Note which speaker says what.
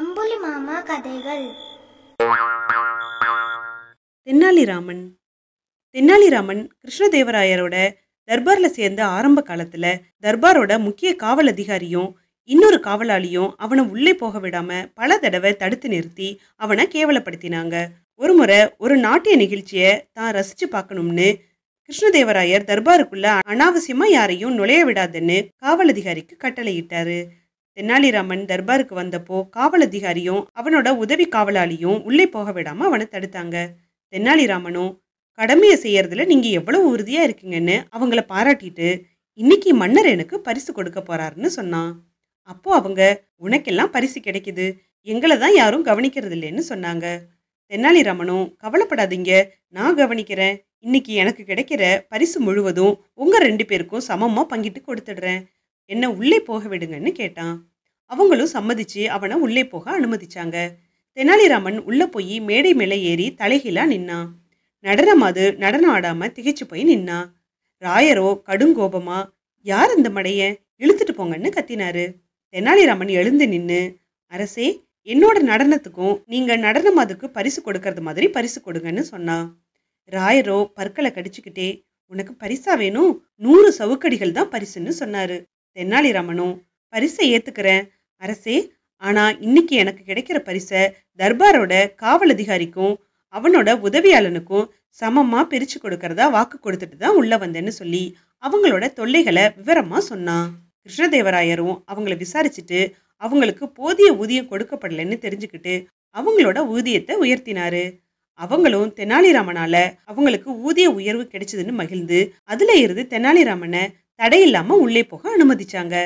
Speaker 1: அம்புலி மாமா கதைகள் தென்னாலிராமன் தென்னாலிராமன் கிருஷ்ணதேவராயரோட தர்பார்ல சேர்ந்த ஆரம்ப காலத்துல தர்பாரோட முக்கிய காவல் அதிகாரியும் இன்னொரு காவலாளியும் அவனை உள்ளே போக விடாம பல தடவை தடுத்து நிறுத்தி அவனை கேவலப்படுத்தினாங்க ஒரு முறை ஒரு நாட்டிய நிகழ்ச்சியை தான் ரசிச்சு பார்க்கணும்னு கிருஷ்ணதேவராயர் தர்பாருக்குள்ள அனாவசியமா யாரையும் நுழைய விடாதுன்னு காவல் அதிகாரிக்கு கட்டளையிட்டாரு தென்னாலிராமன் தர்பாருக்கு வந்தப்போ காவல் அதிகாரியும் அவனோட உதவி காவலாளியும் உள்ளே போக விடாம அவனை தடுத்தாங்க தென்னாலிராமனும் கடமையை செய்யறதுல நீங்க எவ்வளவு உறுதியா இருக்கீங்கன்னு அவங்கள பாராட்டிட்டு இன்னைக்கு மன்னர் எனக்கு பரிசு கொடுக்க போறாருன்னு சொன்னான் அப்போ அவங்க உனக்கெல்லாம் பரிசு கிடைக்குது எங்களை தான் யாரும் கவனிக்கிறது இல்லைன்னு சொன்னாங்க தென்னாலிராமனும் கவலைப்படாதீங்க நான் கவனிக்கிறேன் இன்னைக்கு எனக்கு கிடைக்கிற பரிசு முழுவதும் உங்கள் ரெண்டு பேருக்கும் சமமாக பங்கிட்டு கொடுத்துடுறேன் என்ன உள்ளே போக விடுங்கன்னு கேட்டான் அவங்களும் சம்மதிச்சு அவனை உள்ளே போக அனுமதிச்சாங்க தெனாலிராமன் உள்ளே போய் மேடை மேலே ஏறி தலைகீழா நின்னான் நடனம் அது நடனம் ஆடாமல் திகைச்சு போய் நின்னான் ராயரோ கடுங்கோபமா யார் இந்த மடைய இழுத்துட்டு போங்கன்னு கத்தினாரு தெனாலிராமன் எழுந்து நின்று அரசே என்னோட நடனத்துக்கும் நீங்கள் நடனம் அதுக்கு பரிசு கொடுக்கறது மாதிரி பரிசு கொடுங்கன்னு சொன்னான் ராயரோ பற்களை கடிச்சுக்கிட்டே உனக்கு பரிசா வேணும் நூறு சவுக்கடிகள் தான் பரிசுன்னு சொன்னாரு தென்னாலிராமனும் பரிசை ஏத்துக்கிறேன் அரசே ஆனா இன்னைக்கு எனக்கு கிடைக்கிற பரிசை தர்பாரோட காவல் அதிகாரிக்கும் அவனோட உதவியாளனுக்கும் சமமா பிரிச்சு கொடுக்கறதா வாக்கு கொடுத்துட்டு தான் உள்ள வந்தேன்னு சொல்லி அவங்களோட தொல்லைகளை விவரமா சொன்னான் கிருஷ்ணதேவராயரும் அவங்கள விசாரிச்சுட்டு அவங்களுக்கு போதிய ஊதியம் கொடுக்கப்படலைன்னு தெரிஞ்சுக்கிட்டு அவங்களோட ஊதியத்தை உயர்த்தினாரு அவங்களும் தெனாலிராமனால அவங்களுக்கு ஊதிய உயர்வு கிடைச்சதுன்னு மகிழ்ந்து அதுல இருந்து தெனாலிராமனை தடையில்லாம உள்ளே போக அனுமதிச்சாங்க